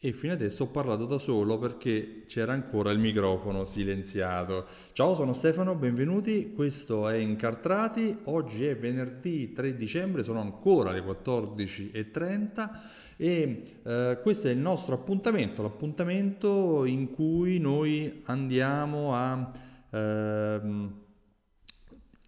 E fino adesso ho parlato da solo perché c'era ancora il microfono silenziato. Ciao, sono Stefano, benvenuti. Questo è Incartrati. Oggi è venerdì 3 dicembre, sono ancora le 14.30 e eh, questo è il nostro appuntamento, l'appuntamento in cui noi andiamo a... Ehm,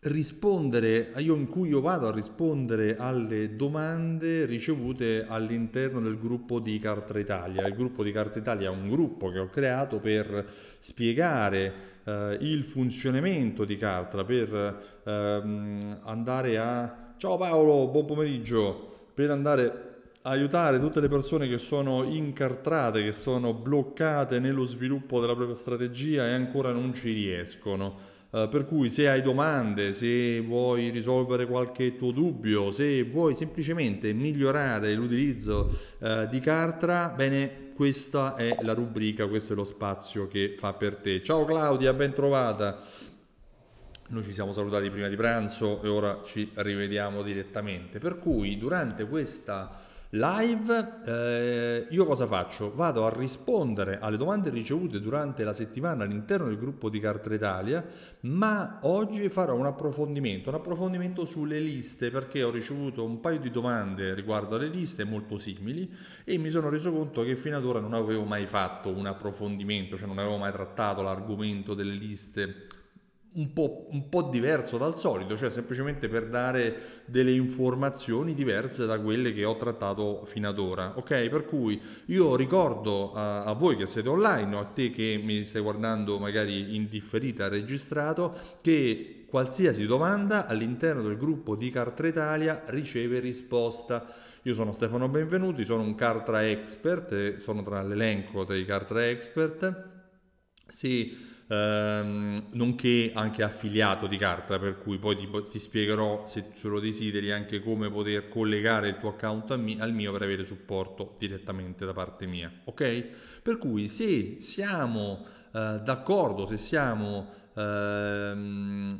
rispondere, io, in cui io vado a rispondere alle domande ricevute all'interno del gruppo di Carta Italia. Il gruppo di Carta Italia è un gruppo che ho creato per spiegare eh, il funzionamento di Carta, per ehm, andare a... Ciao Paolo, buon pomeriggio, per andare a aiutare tutte le persone che sono incartrate, che sono bloccate nello sviluppo della propria strategia e ancora non ci riescono. Eh, per cui se hai domande, se vuoi risolvere qualche tuo dubbio, se vuoi semplicemente migliorare l'utilizzo uh, di Cartra, bene, questa è la rubrica, questo è lo spazio che fa per te. Ciao Claudia, ben trovata. Noi ci siamo salutati prima di pranzo e ora ci rivediamo direttamente. Per cui durante questa Live, eh, io cosa faccio? Vado a rispondere alle domande ricevute durante la settimana all'interno del gruppo di Carta Italia, ma oggi farò un approfondimento, un approfondimento sulle liste perché ho ricevuto un paio di domande riguardo alle liste molto simili e mi sono reso conto che fino ad ora non avevo mai fatto un approfondimento, cioè non avevo mai trattato l'argomento delle liste un po', un po', diverso dal solito, cioè semplicemente per dare delle informazioni diverse da quelle che ho trattato fino ad ora. Ok, per cui io ricordo a, a voi che siete online o a te che mi stai guardando magari in differita registrato che qualsiasi domanda all'interno del gruppo di Cartra Italia riceve risposta. Io sono Stefano Benvenuti, sono un Cartra Expert, sono tra l'elenco dei Cartra Expert. Se ehm, nonché anche affiliato di Carta, per cui poi ti, ti, spiegherò se lo desideri anche come poter collegare il tuo account mi, al mio per avere supporto direttamente da parte mia. Ok? Per cui se siamo eh, d'accordo, se siamo... Ehm,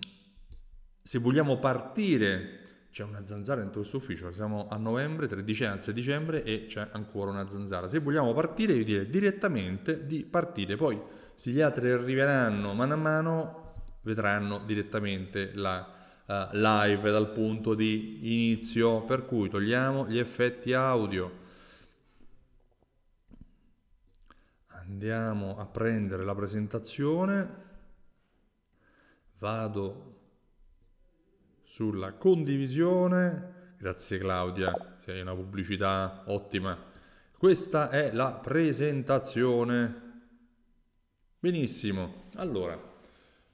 se vogliamo partire c'è una zanzara dentro questo ufficio, siamo a novembre, 13 anzi a dicembre e c'è ancora una zanzara. Se vogliamo partire, io direi direttamente di partire, poi se gli altri arriveranno mano a mano, vedranno direttamente la uh, live dal punto di inizio, per cui togliamo gli effetti audio. Andiamo a prendere la presentazione. Vado sulla condivisione. Grazie Claudia, sei una pubblicità ottima. Questa è la presentazione. Benissimo, allora,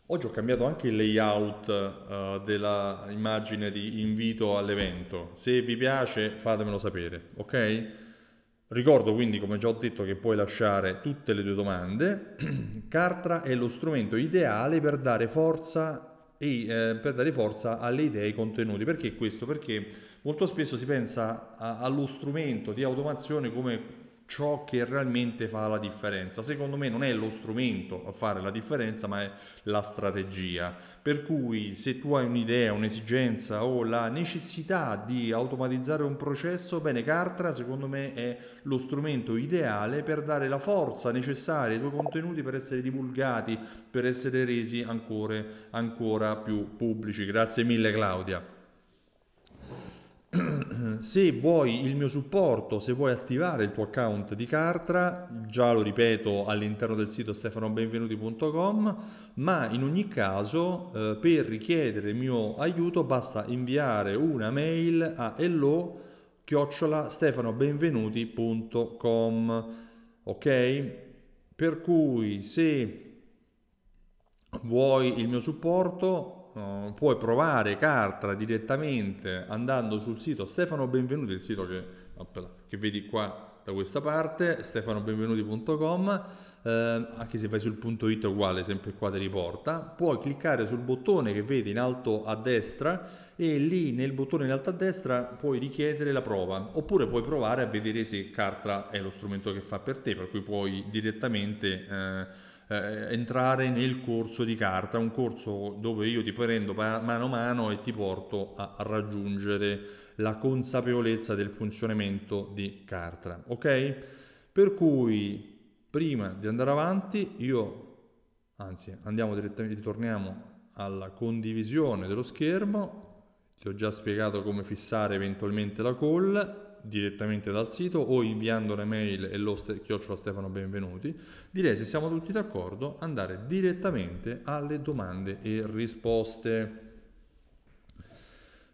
oggi ho cambiato anche il layout uh, della immagine di invito all'evento, se vi piace fatemelo sapere, ok? Ricordo quindi, come già ho detto, che puoi lasciare tutte le tue domande. Cartra è lo strumento ideale per dare forza, e, eh, per dare forza alle idee contenute. Perché questo? Perché molto spesso si pensa a, allo strumento di automazione come ciò che realmente fa la differenza. Secondo me non è lo strumento a fare la differenza, ma è la strategia. Per cui se tu hai un'idea, un'esigenza o la necessità di automatizzare un processo, bene, Cartra secondo me è lo strumento ideale per dare la forza necessaria ai tuoi contenuti per essere divulgati, per essere resi ancora, ancora più pubblici. Grazie mille Claudia. se vuoi il mio supporto, se vuoi attivare il tuo account di Cartra, già lo ripeto all'interno del sito stefanobenvenuti.com, ma in ogni caso eh, per richiedere il mio aiuto basta inviare una mail a hello chiocciola stefanobenvenuti.com ok? Per cui se vuoi il mio supporto Mm, puoi provare Cartra direttamente andando sul sito Stefano Benvenuti, il sito che, appena, che vedi qua da questa parte, stefanobenvenuti.com, eh, anche se vai sul punto it uguale, sempre qua ti riporta, puoi cliccare sul bottone che vedi in alto a destra e lì nel bottone in alto a destra puoi richiedere la prova oppure puoi provare a vedere se Cartra è lo strumento che fa per te, per cui puoi direttamente... Eh, eh, entrare nel corso di carta, un corso dove io ti prendo mano a mano e ti porto a raggiungere la consapevolezza del funzionamento di carta. ok? Per cui prima di andare avanti io, anzi andiamo direttamente, ritorniamo alla condivisione dello schermo, ti ho già spiegato come fissare eventualmente la call, direttamente dal sito o inviando un'email e lo ste- chiocciola Stefano Benvenuti, direi se siamo tutti d'accordo andare direttamente alle domande e risposte.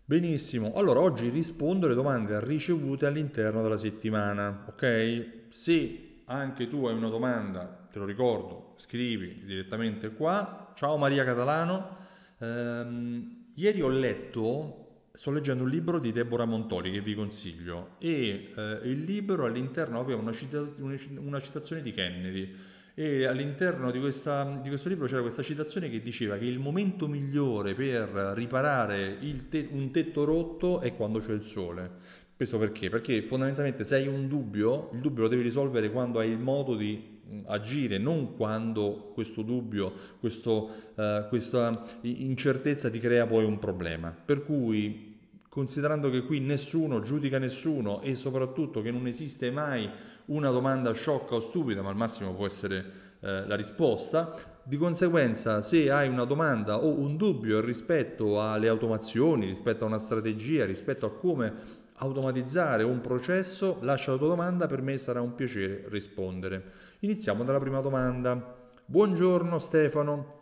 Benissimo, allora oggi rispondo alle domande ricevute all'interno della settimana, ok? Se anche tu hai una domanda, te lo ricordo, scrivi direttamente qua. Ciao Maria Catalano, ehm, ieri ho letto sto leggendo un libro di Deborah Montoli che vi consiglio e eh, il libro all'interno aveva una, cita- una, citazione di Kennedy e all'interno di, questa, di, questo libro c'era questa citazione che diceva che il momento migliore per riparare te- un tetto rotto è quando c'è il sole. Questo perché? Perché fondamentalmente se hai un dubbio, il dubbio lo devi risolvere quando hai il modo di agire, non quando questo dubbio, questo, uh, questa incertezza ti crea poi un problema. Per cui considerando che qui nessuno giudica nessuno e soprattutto che non esiste mai una domanda sciocca o stupida, ma al massimo può essere eh, la risposta. Di conseguenza, se hai una domanda o un dubbio rispetto alle automazioni, rispetto a una strategia, rispetto a come automatizzare un processo, lascia la tua domanda, per me sarà un piacere rispondere. Iniziamo dalla prima domanda. Buongiorno Stefano,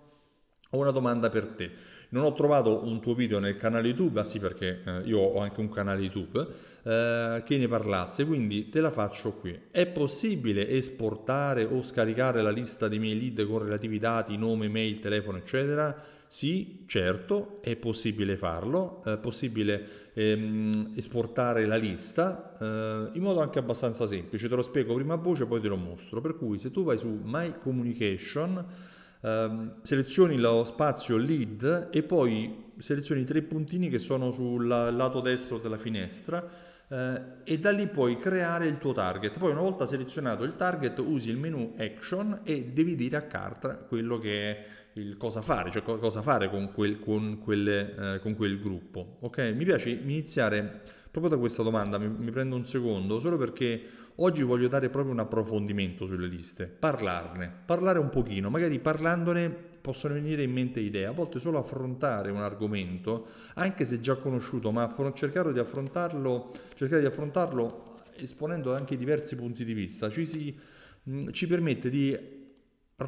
ho una domanda per te. Non ho trovato un tuo video nel canale YouTube, ah sì perché eh, io ho anche un canale YouTube, eh, che ne parlasse, quindi te la faccio qui. È possibile esportare o scaricare la lista dei miei lead con relativi dati, nome, mail, telefono, eccetera? Sì, certo, è possibile farlo, è possibile ehm, esportare la lista eh, in modo anche abbastanza semplice. Te lo spiego prima a voce, poi te lo mostro. Per cui se tu vai su My Communication, ehm, selezioni lo spazio lead e poi selezioni i tre puntini che sono sul lato destro della finestra. Eh, e da lì puoi creare il tuo target. Poi una volta selezionato il target usi il menu action e devi dire a carta quello che è il cosa fare, cioè cosa fare con quel, con quelle, eh, con quel gruppo. Okay? Mi piace iniziare proprio da questa domanda, mi, mi, prendo un secondo, solo perché oggi voglio dare proprio un approfondimento sulle liste, parlarne, parlare un pochino, magari parlandone possono venire in mente idee, a volte solo affrontare un argomento, anche se già conosciuto, ma cercare di affrontarlo, cercare di affrontarlo esponendo anche diversi punti di vista, ci, si, mh, ci permette di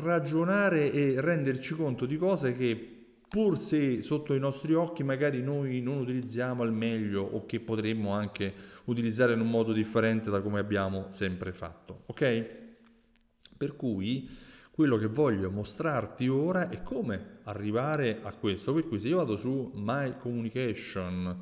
ragionare e renderci conto di cose che pur se sotto i nostri occhi magari noi non utilizziamo al meglio o che potremmo anche utilizzare in un modo differente da come abbiamo sempre fatto, ok? Per cui quello che voglio mostrarti ora è come arrivare a questo, per cui se io vado su My Communication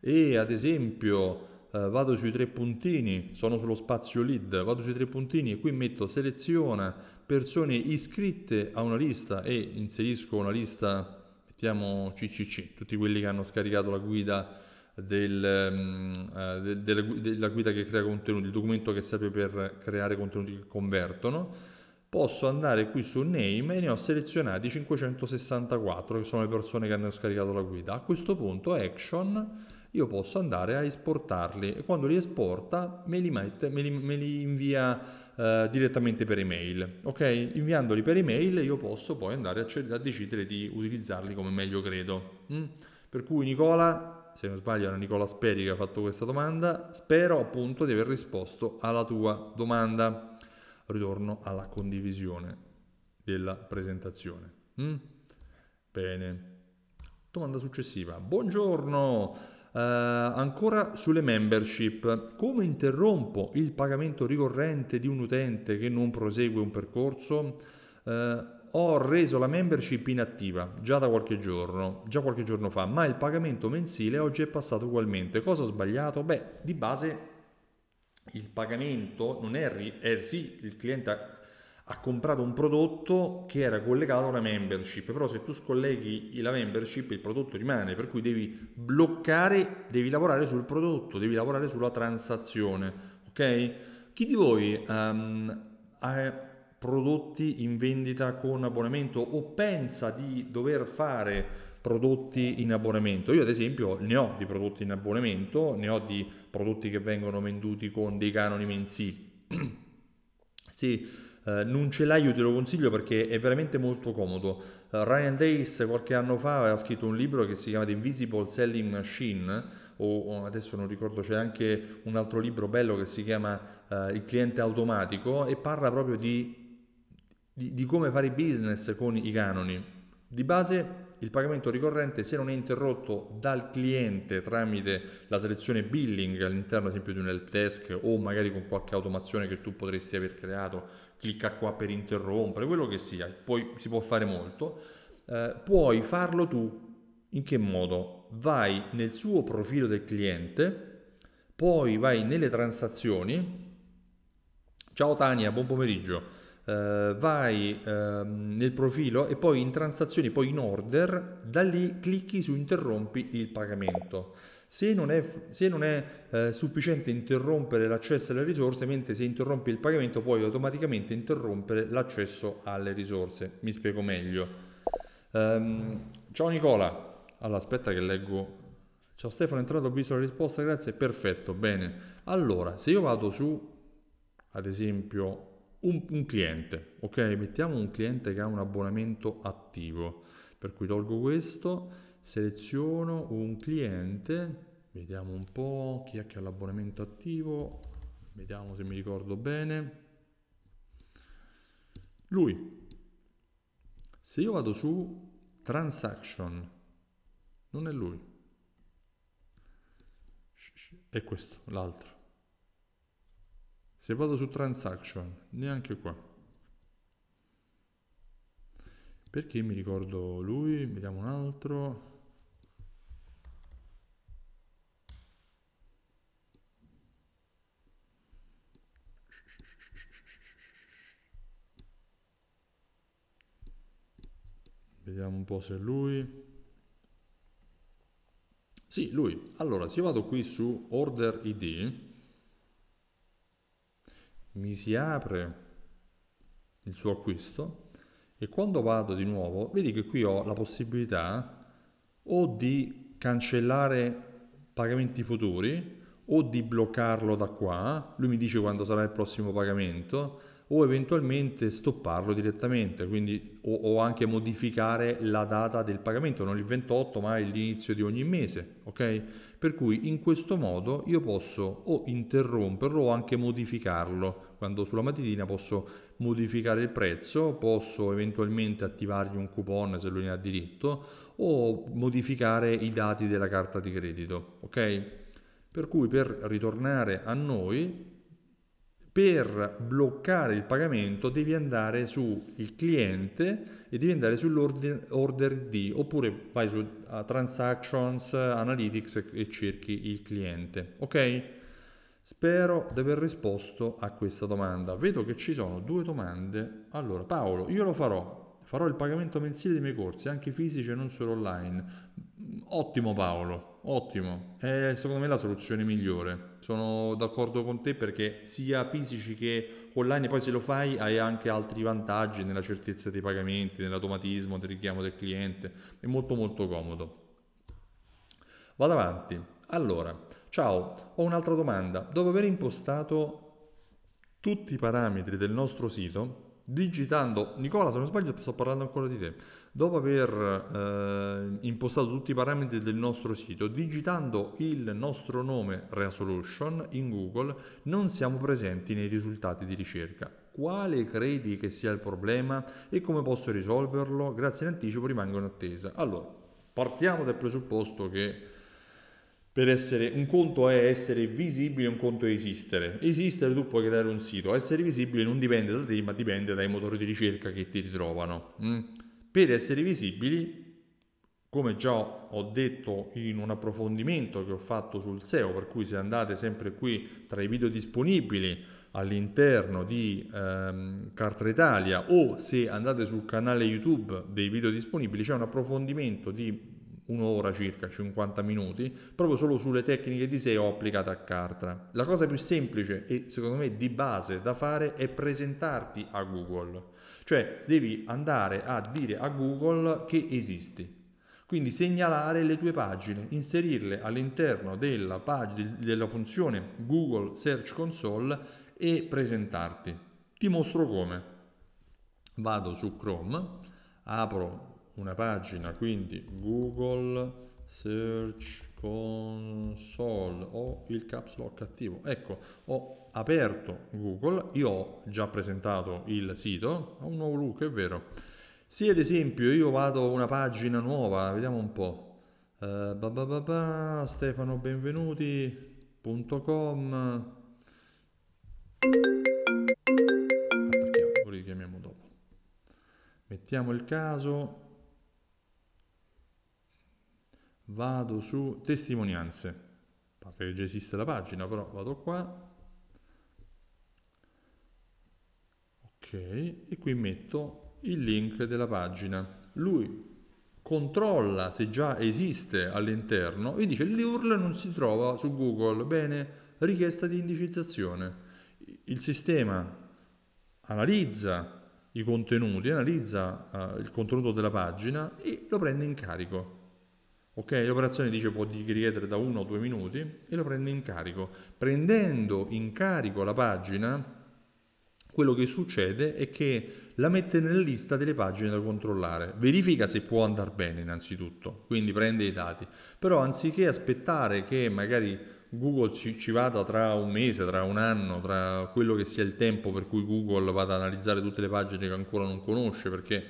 e ad esempio eh, vado sui tre puntini, sono sullo spazio lead, vado sui tre puntini e qui metto seleziona persone iscritte a una lista e inserisco una lista, mettiamo CCC, tutti quelli che hanno scaricato la guida del, um, mm, eh, de, de, della guida che crea contenuti, il documento che serve per creare contenuti che convertono, posso andare qui su name e ne ho selezionati 564 che sono le persone che hanno scaricato la guida. A questo punto action io posso andare a esportarli e quando li esporta me li, mette, me li, me li invia eh, direttamente per email. Ok? Inviandoli per email io posso poi andare a, a decidere di utilizzarli come meglio credo. Mm? Per cui Nicola, se non sbaglio era Nicola Speri che ha fatto questa domanda, spero appunto di aver risposto alla tua domanda. Ritorno alla condivisione della presentazione. Mm? Bene. Domanda successiva. Buongiorno, Uh, ancora sulle membership, come interrompo il pagamento ricorrente di un utente che non prosegue un percorso? Uh, ho reso la membership inattiva già da qualche giorno, già qualche giorno fa, ma il pagamento mensile oggi è passato ugualmente. Cosa ho sbagliato? Beh, di base il pagamento non è, ri- è sì, il cliente ha comprato un prodotto che era collegato a una membership, però se tu scolleghi la membership il prodotto rimane, per cui devi bloccare, devi lavorare sul prodotto, devi lavorare sulla transazione, ok? Chi di voi um, ha prodotti in vendita con abbonamento o pensa di dover fare prodotti in abbonamento? Io ad esempio ne ho di prodotti in abbonamento, ne ho di prodotti che vengono venduti con dei canoni mensili. sì eh, non ce l'hai io te lo consiglio perché è veramente molto comodo eh, Ryan Days qualche anno fa ha scritto un libro che si chiama The Invisible Selling Machine o adesso non ricordo c'è anche un altro libro bello che si chiama eh, Il cliente automatico e parla proprio di, di, di come fare business con i canoni di base il pagamento ricorrente se non è interrotto dal cliente tramite la selezione billing all'interno ad esempio di un help desk o magari con qualche automazione che tu potresti aver creato clicca qua per interrompere, quello che sia, poi si può fare molto, eh, puoi farlo tu in che modo? Vai nel suo profilo del cliente, poi vai nelle transazioni. Ciao Tania, buon pomeriggio. Eh, vai eh, nel profilo e poi in transazioni, poi in order, da lì clicchi su interrompi il pagamento. Se non è, se non è eh, sufficiente interrompere l'accesso alle risorse, mentre se interrompi il pagamento puoi automaticamente interrompere l'accesso alle risorse. Mi spiego meglio. Um, ciao Nicola. Allora, aspetta che leggo. Ciao Stefano, è entrato, ho visto la risposta, grazie. Perfetto, bene. Allora, se io vado su, ad esempio, un, un cliente, ok? Mettiamo un cliente che ha un abbonamento attivo, per cui tolgo questo seleziono un cliente vediamo un po' chi è che ha l'abbonamento attivo vediamo se mi ricordo bene lui se io vado su transaction non è lui è questo l'altro se vado su transaction neanche qua perché mi ricordo lui vediamo un altro Vediamo un po' se lui. Sì, lui. Allora, se io vado qui su Order ID, mi si apre il suo acquisto e quando vado di nuovo, vedi che qui ho la possibilità o di cancellare pagamenti futuri o di bloccarlo da qua. Lui mi dice quando sarà il prossimo pagamento o eventualmente stopparlo direttamente, quindi o, o, anche modificare la data del pagamento, non il 28 ma l'inizio di ogni mese, ok? Per cui in questo modo io posso o interromperlo o anche modificarlo, quando sulla matitina posso modificare il prezzo, posso eventualmente attivargli un coupon se lui ne ha diritto o modificare i dati della carta di credito, ok? Per cui per ritornare a noi per bloccare il pagamento devi andare su il cliente e devi andare sull'order di oppure vai su uh, transactions analytics e cerchi il cliente ok spero di aver risposto a questa domanda vedo che ci sono due domande allora Paolo io lo farò farò il pagamento mensile dei miei corsi anche fisici e non solo online Ottimo Paolo, ottimo. È secondo me la soluzione migliore. Sono d'accordo con te perché sia fisici che online, poi se lo fai hai anche altri vantaggi nella certezza dei pagamenti, nell'automatismo del richiamo del cliente. È molto molto comodo. Vado avanti. Allora, ciao, ho un'altra domanda. Dopo aver impostato tutti i parametri del nostro sito, digitando, Nicola se non sbaglio sto parlando ancora di te, dopo aver eh, impostato tutti i parametri del nostro sito, digitando il nostro nome Resolution in Google, non siamo presenti nei risultati di ricerca. Quale credi che sia il problema e come posso risolverlo? Grazie in anticipo, rimango in attesa. Allora, partiamo dal presupposto che per essere un conto è essere visibile, un conto è esistere. Esistere tu puoi creare un sito, essere visibile non dipende da te, ma dipende dai motori di ricerca che ti ritrovano. Mm. Per essere visibili, come già ho detto in un approfondimento che ho fatto sul SEO, per cui se andate sempre qui tra i video disponibili all'interno di ehm, Carta Italia o se andate sul canale YouTube dei video disponibili c'è un approfondimento di un'ora circa, 50 minuti, proprio solo sulle tecniche di SEO applicate a Cartra. La cosa più semplice e secondo me di base da fare è presentarti a Google. Cioè devi andare a dire a Google che esisti. Quindi segnalare le tue pagine, inserirle all'interno della, pag- della funzione Google Search Console e presentarti. Ti mostro come. Vado su Chrome, apro una pagina, quindi Google Search Console, ho il caps lock attivo. Ecco, ho aperto Google, io ho già presentato il sito, ha un nuovo look, è vero. Se ad esempio io vado a una pagina nuova, vediamo un po', Uh, eh, stefanobenvenuti.com Attacchiamo, lo richiamiamo dopo. Mettiamo il caso. Vado su testimonianze. A parte che già esiste la pagina, però vado qua. e qui metto il link della pagina lui controlla se già esiste all'interno e dice l'URL non si trova su Google bene richiesta di indicizzazione il sistema analizza i contenuti, analizza uh, il contenuto della pagina e lo prende in carico. Okay? L'operazione dice può richiedere da 1 o 2 minuti e lo prende in carico. Prendendo in carico la pagina, quello che succede è che la mette nella lista delle pagine da controllare. Verifica se può andare bene innanzitutto, quindi prende i dati. Però anziché aspettare che magari Google ci, ci, vada tra un mese, tra un anno, tra quello che sia il tempo per cui Google vada ad analizzare tutte le pagine che ancora non conosce, perché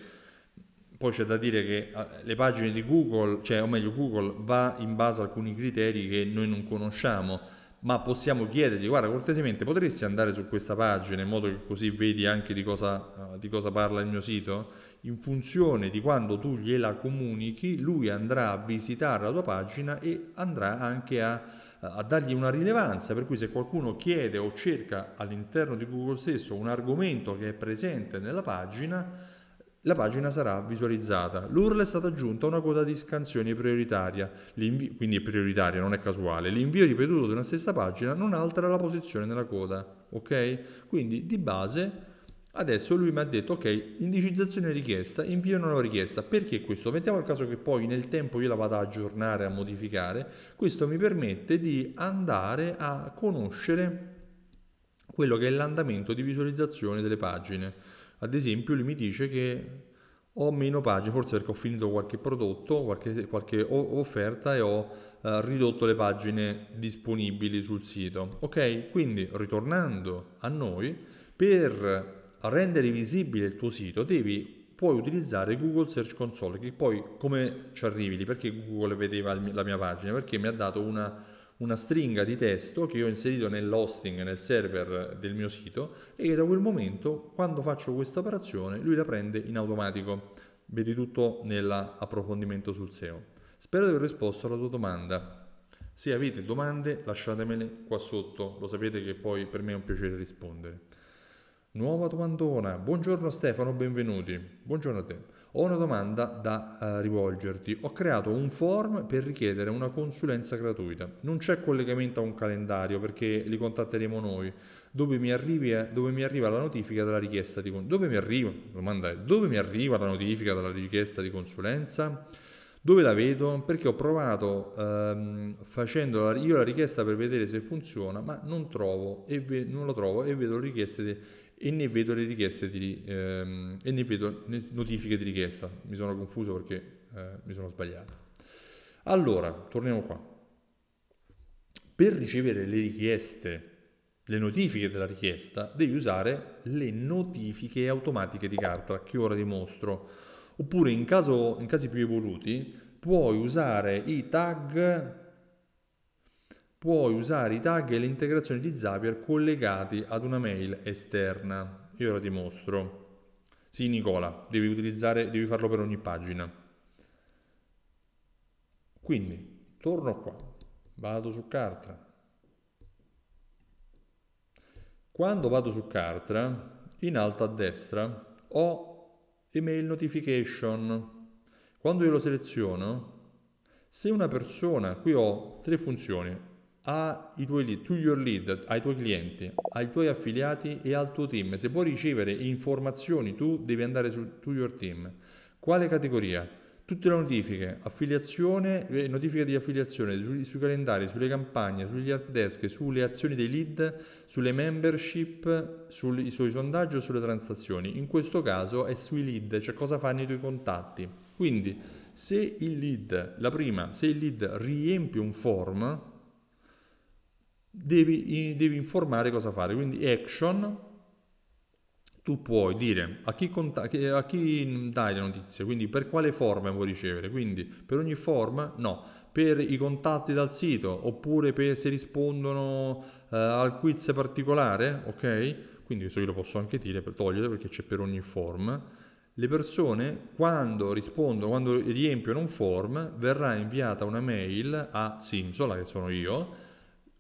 poi c'è da dire che eh, le pagine di Google, cioè o meglio Google va in base a alcuni criteri che noi non conosciamo ma possiamo chiedergli, guarda cortesemente potresti andare su questa pagina in modo che così vedi anche di cosa, uh, di cosa parla il mio sito? In funzione di quando tu gliela comunichi, lui andrà a visitare la tua pagina e andrà anche a, a dargli una rilevanza, per cui se qualcuno chiede o cerca all'interno di Google stesso un argomento che è presente nella pagina, la pagina sarà visualizzata. L'URL è stata aggiunta a una coda di scansione prioritaria, quindi è prioritaria, non è casuale. L'invio ripetuto di una stessa pagina non altera la posizione della coda, ok? Quindi di base adesso lui mi ha detto ok, indicizzazione richiesta, invio una nuova richiesta. Perché questo? Mettiamo il caso che poi nel tempo io la vada ad aggiornare, a modificare. Questo mi permette di andare a conoscere quello che è l'andamento di visualizzazione delle pagine. Ad esempio lui mi dice che ho meno pagine, forse perché ho finito qualche prodotto, qualche, qualche offerta e ho eh, ridotto le pagine disponibili sul sito. Ok, quindi ritornando a noi, per rendere visibile il tuo sito devi puoi utilizzare Google Search Console che poi come ci arrivi lì perché Google vedeva la mia pagina perché mi ha dato una una stringa di testo che ho inserito nell'hosting, nel server del mio sito e che da quel momento, quando faccio questa operazione, lui la prende in automatico. Vedi tutto nell'approfondimento sul SEO. Spero di aver risposto alla tua domanda. Se avete domande lasciatemele qua sotto, lo sapete che poi per me è un piacere rispondere. Nuova domandona. Buongiorno Stefano, benvenuti. Buongiorno a te. Ho una domanda da uh, rivolgerti. Ho creato un form per richiedere una consulenza gratuita. Non c'è collegamento a un calendario perché li contatteremo noi. Dove mi, arrivi, eh, dove mi arriva la notifica della richiesta di consulenza? Dove mi arriva? Domanda è, dove mi arriva la notifica della richiesta di consulenza? Dove la vedo? Perché ho provato ehm, facendo la, io la richiesta per vedere se funziona, ma non, trovo, ve, non lo trovo e vedo richieste di e ne vedo le richieste di, ehm, e ne vedo notifiche di richiesta. Mi sono confuso perché eh, mi sono sbagliato. Allora, torniamo qua. Per ricevere le richieste, le notifiche della richiesta, devi usare le notifiche automatiche di carta che ora ti mostro. Oppure in, caso, in casi più evoluti puoi usare i tag puoi usare i tag e le integrazioni di Zapier collegati ad una mail esterna. Io ora ti mostro. Sì, Nicola, devi, utilizzare, devi farlo per ogni pagina. Quindi, torno qua, vado su Cartra. Quando vado su Cartra, in alto a destra ho email notification. Quando io lo seleziono, se una persona, qui ho tre funzioni, ai tuoi, to your lead, ai tuoi clienti, ai tuoi affiliati e al tuo team. Se vuoi ricevere informazioni tu devi andare su to your team. Quale categoria? Tutte le notifiche, affiliazione, eh, notifiche di affiliazione su, sui, calendari, sulle campagne, sugli help desk, sulle azioni dei lead, sulle membership, sui suoi sondaggi o sulle transazioni. In questo caso è sui lead, cioè cosa fanno i tuoi contatti. Quindi se il lead, la prima, se il lead riempie un form, devi, devi informare cosa fare. Quindi action, tu puoi dire a chi, conta- a chi, dai le notizie, quindi per quale forma vuoi ricevere, quindi per ogni forma no, per i contatti dal sito oppure per se rispondono eh, al quiz particolare, ok? Quindi questo io lo posso anche dire, per togliere perché c'è per ogni forma. Le persone quando rispondono, quando riempiono un form, verrà inviata una mail a Simsola, che sono io,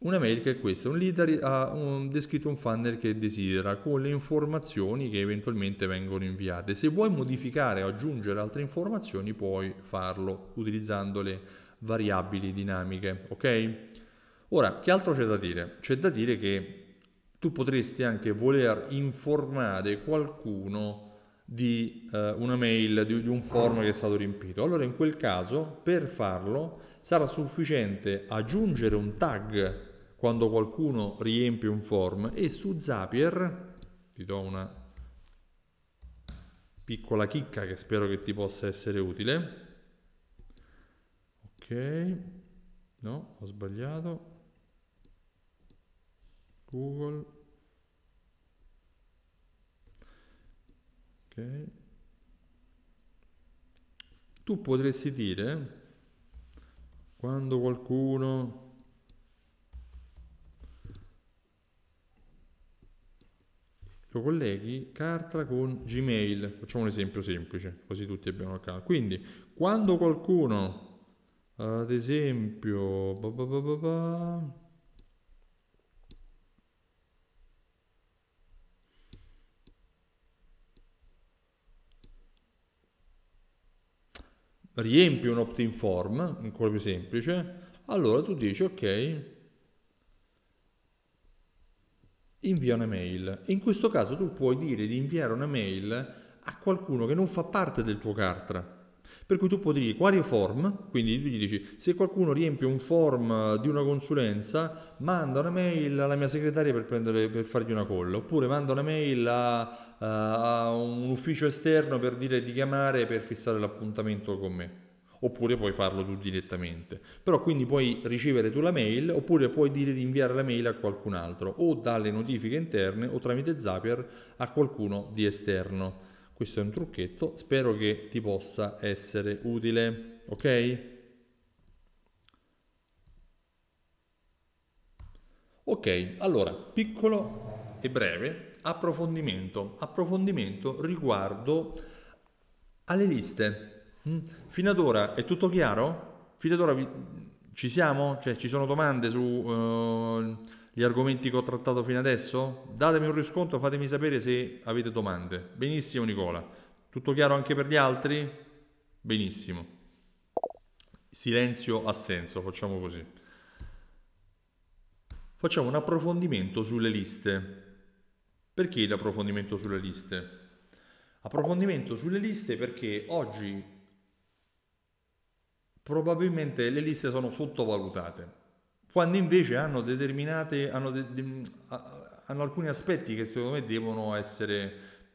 una mail che è questa, un leader eh, ha un, descritto un funnel che desidera con le informazioni che eventualmente vengono inviate. Se vuoi modificare o aggiungere altre informazioni puoi farlo utilizzando le variabili dinamiche, ok? Ora, che altro c'è da dire? C'è da dire che tu potresti anche voler informare qualcuno di eh, una mail, di, di un form che è stato riempito. Allora in quel caso, per farlo, sarà sufficiente aggiungere un tag quando qualcuno riempie un form e su Zapier, ti do una piccola chicca che spero che ti possa essere utile. Ok, no, ho sbagliato. Google. Ok. Tu potresti dire quando qualcuno lo colleghi Cartra con Gmail. Facciamo un esempio semplice, così tutti abbiamo l'account. Quindi, quando qualcuno, ad esempio, bah bah bah riempie un opt-in form, ancora più semplice, allora tu dici ok, invia una mail. In questo caso tu puoi dire di inviare una mail a qualcuno che non fa parte del tuo cartra. Per cui tu puoi dire quale form, quindi tu gli dici se qualcuno riempie un form di una consulenza, manda una mail alla mia segretaria per, prendere, per fargli una call, oppure manda una mail a, eh, a un ufficio esterno per dire di chiamare per fissare l'appuntamento con me oppure puoi farlo tu direttamente. Però quindi puoi ricevere tu la mail oppure puoi dire di inviare la mail a qualcun altro o dalle notifiche interne o tramite Zapier a qualcuno di esterno. Questo è un trucchetto, spero che ti possa essere utile, ok? Ok, allora, piccolo e breve approfondimento, approfondimento riguardo alle liste. Mm. Fino ad ora è tutto chiaro? Fino ad ora vi... ci siamo? Cioè, ci sono domande sugli eh, uh, argomenti che ho trattato fino adesso? Datemi un riscontro, fatemi sapere se avete domande. Benissimo Nicola. Tutto chiaro anche per gli altri? Benissimo. Silenzio ha senso, facciamo così. Facciamo un approfondimento sulle liste. Perché l'approfondimento sulle liste? Approfondimento sulle liste perché oggi probabilmente le liste sono sottovalutate, quando invece hanno, determinate, hanno, de, de, hanno alcuni aspetti che secondo me devono essere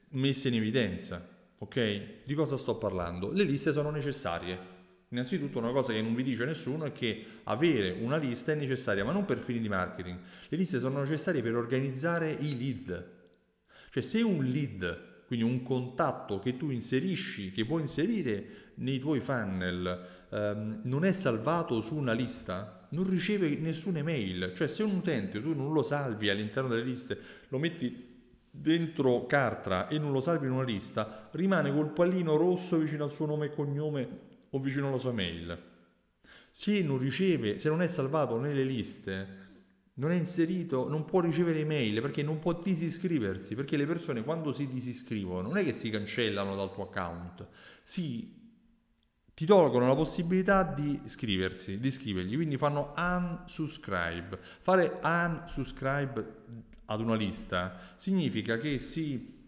messi in evidenza. Ok? Di cosa sto parlando? Le liste sono necessarie. Innanzitutto una cosa che non vi dice nessuno è che avere una lista è necessaria, ma non per fini di marketing. Le liste sono necessarie per organizzare i lead. Cioè se un lead, quindi un contatto che tu inserisci, che puoi inserire nei tuoi funnel ehm, non è salvato su una lista, non riceve nessuna email. Cioè, se un utente tu non lo salvi all'interno delle liste, lo metti dentro Cartra e non lo salvi in una lista, rimane col pallino rosso vicino al suo nome e cognome o vicino alla sua mail. Se non riceve, se non è salvato nelle liste, non è inserito, non può ricevere email perché non può disiscriversi, perché le persone quando si disiscrivono non è che si cancellano dal tuo account, si ti tolgono la possibilità di iscriversi, di iscrivergli, quindi fanno unsubscribe. Fare unsubscribe ad una lista significa che si,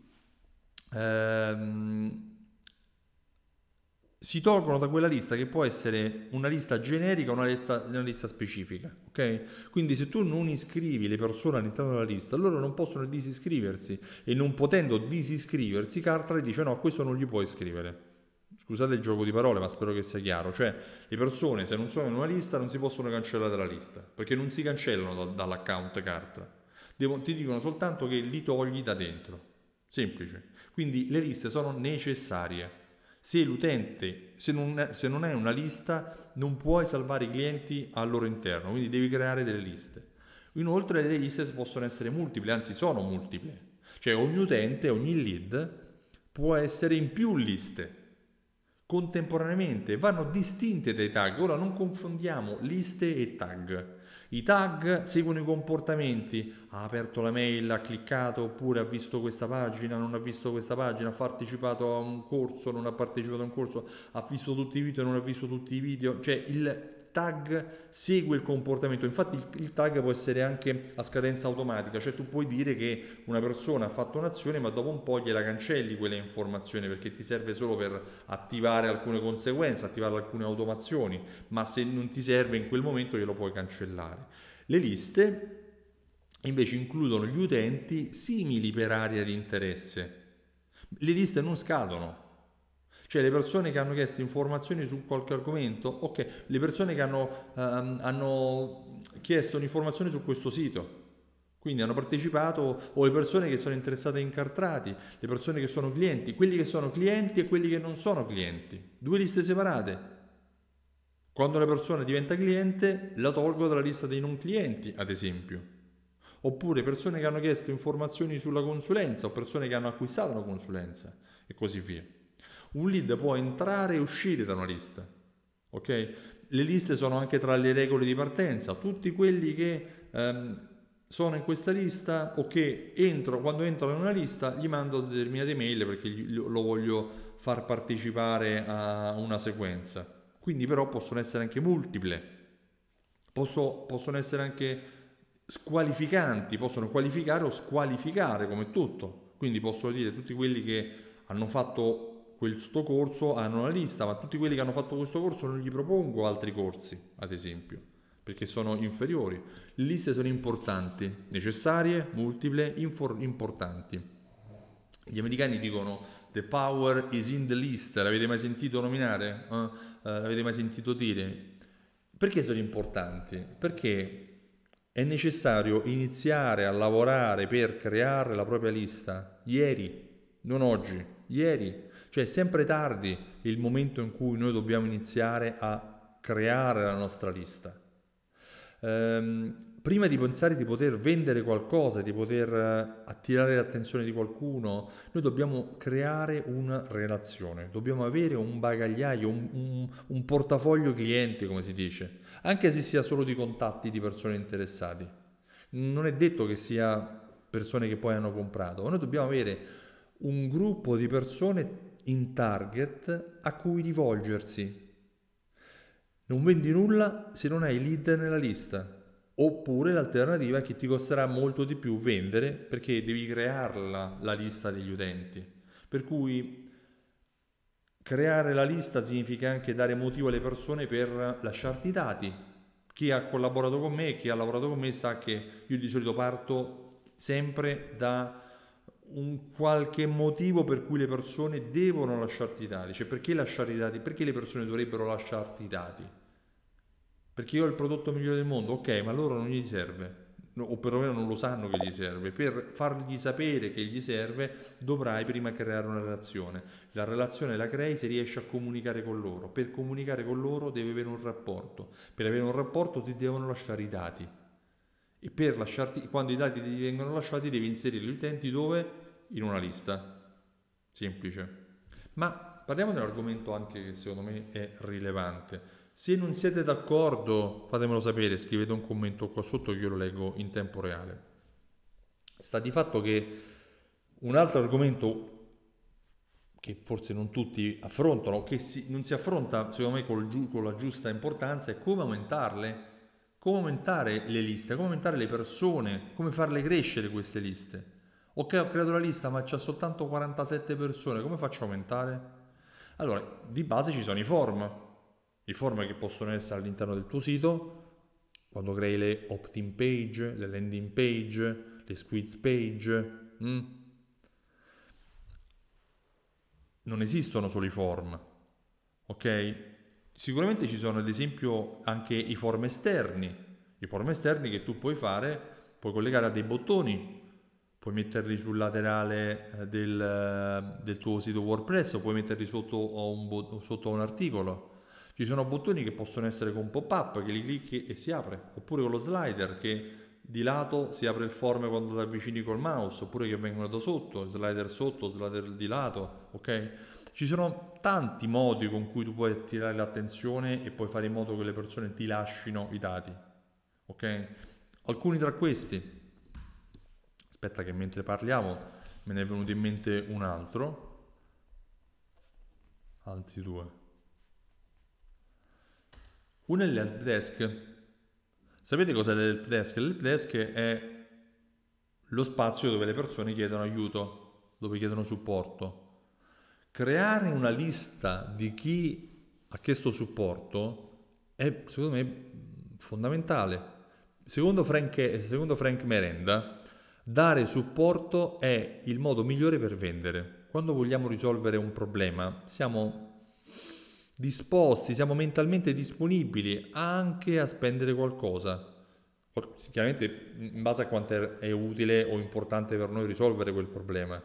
ehm, si tolgono da quella lista che può essere una lista generica o una lista, una lista specifica, ok? Quindi se tu non iscrivi le persone all'interno della lista, loro non possono disiscriversi e non potendo disiscriversi, Cartra dice no, questo non gli puoi iscrivere. Scusate il gioco di parole, ma spero che sia chiaro. Cioè, le persone, se non sono in una lista, non si possono cancellare dalla lista, perché non si cancellano da, dall'account card. Devo, ti dicono soltanto che li togli da dentro. Semplice. Quindi le liste sono necessarie. Se l'utente, se non, è, se non hai una lista, non puoi salvare i clienti al loro interno, quindi devi creare delle liste. Inoltre le liste possono essere multiple, anzi sono multiple. Cioè ogni utente, ogni lead può essere in più liste contemporaneamente vanno distinte dai tag. Ora non confondiamo liste e tag. I tag seguono i comportamenti, ha aperto la mail, ha cliccato oppure ha visto questa pagina, non ha visto questa pagina, ha partecipato a un corso, non ha partecipato a un corso, ha visto tutti i video, non ha visto tutti i video, cioè il tag segue il comportamento, infatti il, il tag può essere anche a scadenza automatica, cioè tu puoi dire che una persona ha fatto un'azione ma dopo un po' gliela cancelli quella informazione perché ti serve solo per attivare alcune conseguenze, attivare alcune automazioni, ma se non ti serve in quel momento glielo puoi cancellare. Le liste invece includono gli utenti simili per area di interesse. Le liste non scadono, cioè le persone che hanno chiesto informazioni su qualche argomento, ok, le persone che hanno, ehm, hanno chiesto un'informazione su questo sito, quindi hanno partecipato o le persone che sono interessate in incartrati, le persone che sono clienti, quelli che sono clienti e quelli che non sono clienti. Due liste separate. Quando una persona diventa cliente la tolgo dalla lista dei non clienti, ad esempio. Oppure persone che hanno chiesto informazioni sulla consulenza o persone che hanno acquistato una consulenza e così via. Un lead può entrare e uscire da una lista. Ok? Le liste sono anche tra le regole di partenza. Tutti quelli che ehm, sono in questa lista o che entro, quando entrano in una lista gli mando determinate mail perché lo voglio far partecipare a una sequenza. Quindi però possono essere anche multiple, Posso, possono essere anche squalificanti, possono qualificare o squalificare come tutto. Quindi possono dire tutti quelli che hanno fatto questo corso hanno ah, una lista, ma tutti quelli che hanno fatto questo corso non gli propongo altri corsi, ad esempio, perché sono inferiori. Le liste sono importanti, necessarie, multiple, infor- importanti. Gli americani dicono The power is in the list, l'avete mai sentito nominare? Uh, uh, l'avete mai sentito dire? Perché sono importanti? Perché è necessario iniziare a lavorare per creare la propria lista ieri, non oggi, ieri. Cioè è sempre tardi il momento in cui noi dobbiamo iniziare a creare la nostra lista. Ehm, prima di pensare di poter vendere qualcosa, di poter eh, attirare l'attenzione di qualcuno, noi dobbiamo creare una relazione, dobbiamo avere un bagagliaio, un, un, un portafoglio clienti, come si dice, anche se sia solo di contatti di persone interessate. Non è detto che sia persone che poi hanno comprato, ma noi dobbiamo avere un gruppo di persone in target a cui rivolgersi. Non vendi nulla se non hai leader nella lista. Oppure l'alternativa è che ti costerà molto di più vendere perché devi crearla la lista degli utenti. Per cui creare la lista significa anche dare motivo alle persone per lasciarti i dati. Chi ha collaborato con me, chi ha lavorato con me sa che io di solito parto sempre da un qualche motivo per cui le persone devono lasciarti i dati, cioè perché lasciare i dati, perché le persone dovrebbero lasciarti i dati? Perché io ho il prodotto migliore del mondo, ok, ma loro non gli serve, o perlomeno non lo sanno che gli serve, per fargli sapere che gli serve dovrai prima creare una relazione, la relazione la crei se riesci a comunicare con loro, per comunicare con loro devi avere un rapporto, per avere un rapporto ti devono lasciare i dati e per lasciarti, quando i dati ti vengono lasciati devi inserire gli utenti dove? In una lista. Semplice. Ma parliamo di un argomento anche che secondo me è rilevante. Se non siete d'accordo fatemelo sapere, scrivete un commento qua sotto che io lo leggo in tempo reale. Sta di fatto che un altro argomento che forse non tutti affrontano, che si, non si affronta secondo me col, con la giusta importanza, è come aumentarle come aumentare le liste, come aumentare le persone, come farle crescere queste liste. Ok, ho creato la lista ma c'è soltanto 47 persone, come faccio a aumentare? Allora, di base ci sono i form, i form che possono essere all'interno del tuo sito, quando crei le opt-in page, le landing page, le squeeze page. Mm. Non esistono solo i form, ok? Sicuramente ci sono ad esempio anche i form esterni, i form esterni che tu puoi fare, puoi collegare a dei bottoni, puoi metterli sul laterale eh, del, eh, del tuo sito WordPress o puoi metterli sotto un, sotto un articolo. Ci sono bottoni che possono essere con pop-up, che li clicchi e si apre, oppure con lo slider che di lato si apre il form quando ti avvicini col mouse, oppure che vengono da sotto, slider sotto, slider di lato, ok? Ci sono tanti modi con cui tu puoi attirare l'attenzione e puoi fare in modo che le persone ti lasciano i dati. Ok? Alcuni tra questi. Aspetta che mentre parliamo me ne è venuto in mente un altro. Anzi due. Uno è l'help desk. Sapete cos'è l'help desk? L'help desk è lo spazio dove le persone chiedono aiuto, dove chiedono supporto. Creare una lista di chi ha chiesto supporto è secondo me fondamentale. Secondo Frank, secondo Frank Merenda, dare supporto è il modo migliore per vendere. Quando vogliamo risolvere un problema, siamo disposti, siamo mentalmente disponibili anche a spendere qualcosa. Chiaramente in base a quanto è utile o importante per noi risolvere quel problema.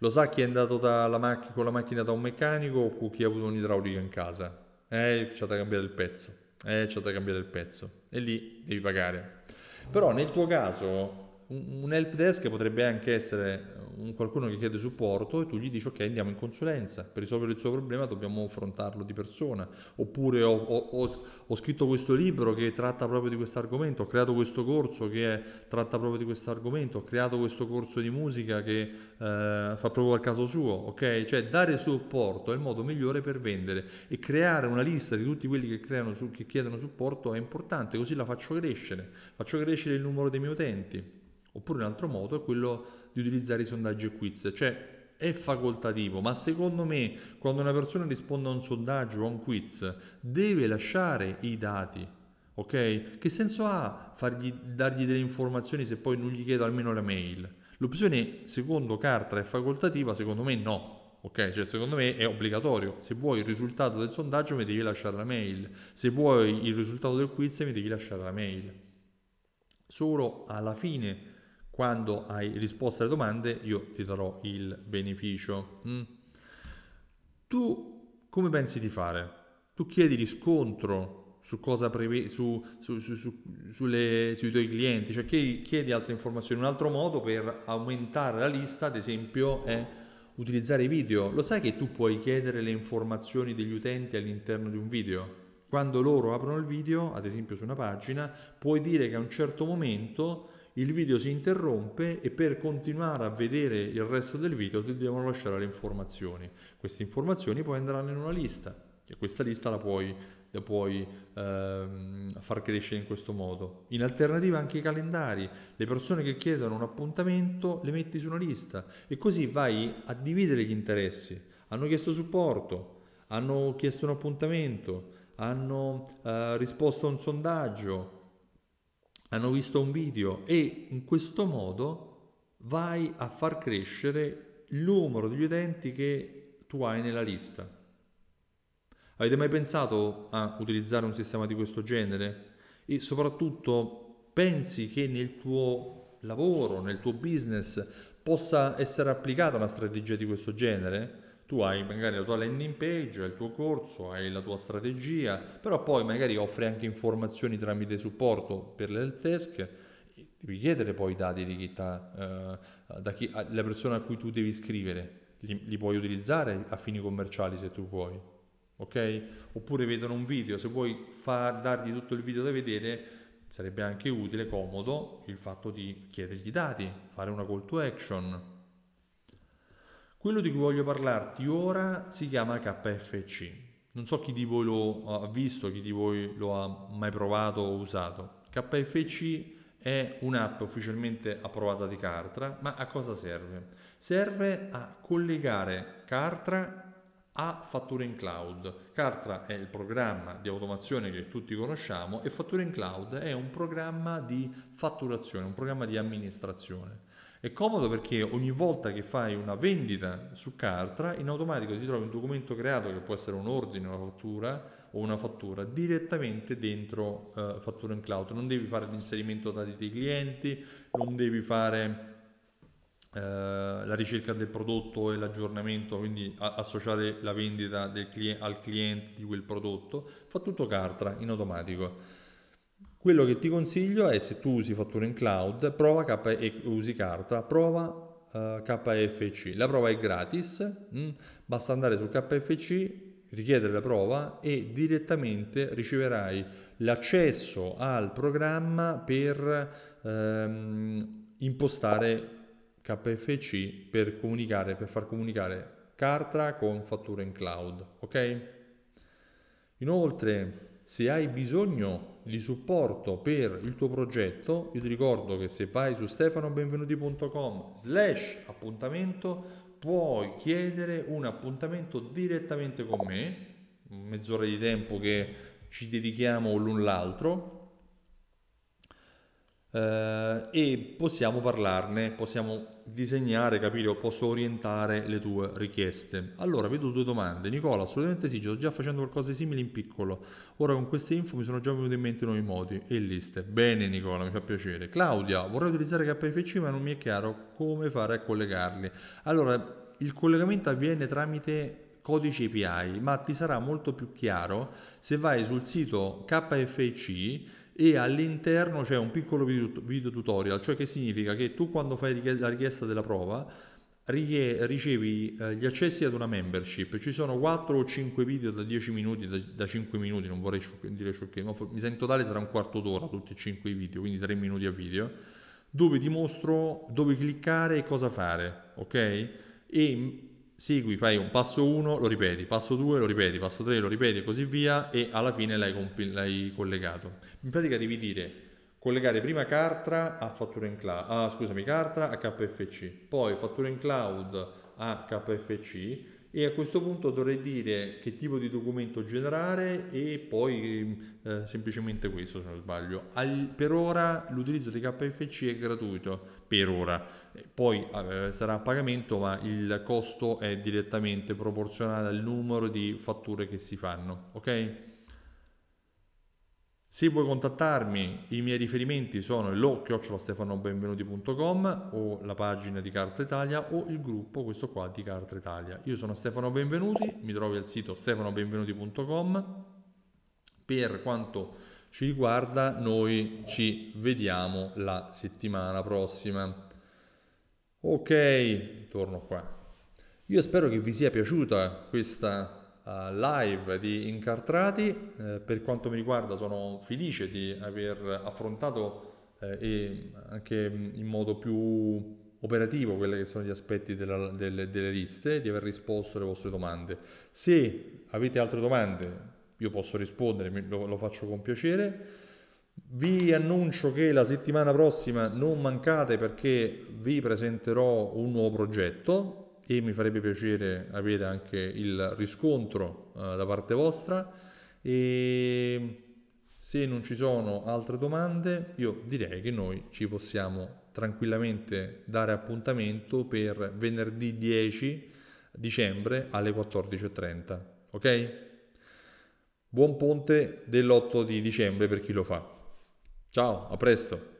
Lo sa chi è andato mac- con la macchina da un meccanico o chi ha avuto un idraulico in casa? Eh, c'è da cambiare il pezzo. Eh, c'è da cambiare il pezzo. E lì devi pagare. Però nel tuo caso un help desk potrebbe anche essere qualcuno che chiede supporto e tu gli dici ok andiamo in consulenza, per risolvere il suo problema dobbiamo affrontarlo di persona, oppure ho, ho, ho scritto questo libro che tratta proprio di questo argomento, ho creato questo corso che tratta proprio di questo argomento, ho creato questo corso di musica che eh, fa proprio al caso suo, ok? Cioè dare supporto è il modo migliore per vendere e creare una lista di tutti quelli che, creano, che chiedono supporto è importante, così la faccio crescere, faccio crescere il numero dei miei utenti. Oppure un altro modo è quello di utilizzare i sondaggi e quiz, cioè è facoltativo, ma secondo me quando una persona risponde a un sondaggio o a un quiz deve lasciare i dati, ok? Che senso ha fargli, dargli delle informazioni se poi non gli chiedo almeno la mail? L'opzione secondo Cartra è facoltativa, secondo me no. Ok, cioè secondo me è obbligatorio. Se vuoi il risultato del sondaggio mi devi lasciare la mail. Se vuoi il risultato del quiz mi devi lasciare la mail. Solo alla fine quando hai risposto alle domande io ti darò il beneficio. Mm. Tu come pensi di fare? Tu chiedi riscontro su cosa preve- su, su, su, sulle, sui tuoi clienti, cioè chiedi, chiedi altre informazioni. Un altro modo per aumentare la lista, ad esempio, è utilizzare i video. Lo sai che tu puoi chiedere le informazioni degli utenti all'interno di un video? Quando loro aprono il video, ad esempio su una pagina, puoi dire che a un certo momento il video si interrompe e per continuare a vedere il resto del video ti devono lasciare le informazioni. Queste informazioni poi andranno in una lista e questa lista la puoi, la puoi ehm, far crescere in questo modo. In alternativa anche i calendari, le persone che chiedono un appuntamento le metti su una lista e così vai a dividere gli interessi. Hanno chiesto supporto, hanno chiesto un appuntamento, hanno eh, risposto a un sondaggio, hanno visto un video e in questo modo vai a far crescere il numero degli utenti che tu hai nella lista. Avete mai pensato a utilizzare un sistema di questo genere? E soprattutto pensi che nel tuo lavoro, nel tuo business, possa essere applicata una strategia di questo genere? tu hai magari la tua landing page, hai il tuo corso, hai la tua strategia, però poi magari offri anche informazioni tramite supporto per le devi chiedere poi i dati di chi t'ha, eh, da chi, la persona a cui tu devi scrivere, li, li, puoi utilizzare a fini commerciali se tu vuoi, ok? Oppure vedono un video, se vuoi far, dargli tutto il video da vedere, sarebbe anche utile, comodo, il fatto di chiedergli i dati, fare una call to action, quello di cui voglio parlarti ora si chiama KFC. Non so chi di voi lo ha visto, chi di voi lo ha mai provato o usato. KFC è un'app ufficialmente approvata di Cartra, ma a cosa serve? Serve a collegare Cartra a Fatture in Cloud. Cartra è il programma di automazione che tutti conosciamo e Fatture in Cloud è un programma di fatturazione, un programma di amministrazione. È comodo perché ogni volta che fai una vendita su Cartra, in automatico ti trovi un documento creato che può essere un ordine, una fattura o una fattura direttamente dentro eh, Fattura in Cloud. Non devi fare l'inserimento dati dei clienti, non devi fare eh, la ricerca del prodotto e l'aggiornamento, quindi a- associare la vendita cli- al cliente di quel prodotto. Fa tutto Cartra in automatico. Quello che ti consiglio è se tu usi fattura in cloud, prova K- usi carta, prova uh, eh, KFC. La prova è gratis, mh? Mm? basta andare su KFC, richiedere la prova e direttamente riceverai l'accesso al programma per ehm, impostare KFC per comunicare, per far comunicare carta con fattura in cloud, ok? Inoltre, se hai bisogno di supporto per il tuo progetto, io ti ricordo che se vai su stefanobenvenuti.com slash appuntamento puoi chiedere un appuntamento direttamente con me, mezz'ora di tempo che ci dedichiamo l'un l'altro eh, e possiamo parlarne, possiamo disegnare, capire o posso orientare le tue richieste. Allora, vedo due domande. Nicola, assolutamente sì, sto già facendo qualcosa di simile in piccolo. Ora con queste info mi sono già venuti in mente nuovi modi e liste. Bene Nicola, mi fa piacere. Claudia, vorrei utilizzare KFC ma non mi è chiaro come fare a collegarli. Allora, il collegamento avviene tramite codice API, ma ti sarà molto più chiaro se vai sul sito KFC e all'interno c'è un piccolo video, tutorial, cioè che significa che tu quando fai la richiesta della prova ricevi eh, gli accessi ad una membership, ci sono 4 o 5 video da 10 minuti, da, 5 minuti, non vorrei dire sciocchezze, ma mi sento tale sarà un quarto d'ora tutti e 5 i video, quindi 3 minuti a video, dove ti mostro dove cliccare e cosa fare, ok? E segui, fai un passo 1, lo ripeti, passo 2, lo ripeti, passo 3, lo ripeti e così via e alla fine l'hai, compi- l'hai collegato. In pratica devi dire collegare prima Cartra a fattura in cloud, ah, scusami, Cartra a KFC, poi fattura in cloud a KFC, e a questo punto dovrei dire che tipo di documento generare e poi mm, eh, semplicemente questo se non sbaglio. Al, per ora l'utilizzo di KFC è gratuito, per ora, eh, poi eh, sarà a pagamento ma il costo è direttamente proporzionale al numero di fatture che si fanno, ok? Se vuoi contattarmi, i miei riferimenti sono lo-stefanobenvenuti.com o la pagina di Carta Italia o il gruppo, questo qua, di Carta Italia. Io sono Stefano Benvenuti, mi trovi al sito stefanobenvenuti.com. Per quanto ci riguarda, noi ci vediamo la settimana prossima. Ok, torno qua. Io spero che vi sia piaciuta questa uh, live di Incartrati. Eh, per quanto mi riguarda sono felice di aver affrontato eh, e anche in modo più operativo quelli che sono gli aspetti della, delle, delle liste, di aver risposto alle vostre domande. Se avete altre domande io posso rispondere, lo, lo faccio con piacere. Vi annuncio che la settimana prossima non mancate perché vi presenterò un nuovo progetto e mi farebbe piacere avere anche il riscontro eh, da parte vostra e se non ci sono altre domande io direi che noi ci possiamo tranquillamente dare appuntamento per venerdì 10 dicembre alle 14.30 ok? Buon ponte dell'8 di dicembre per chi lo fa. Ciao, a presto!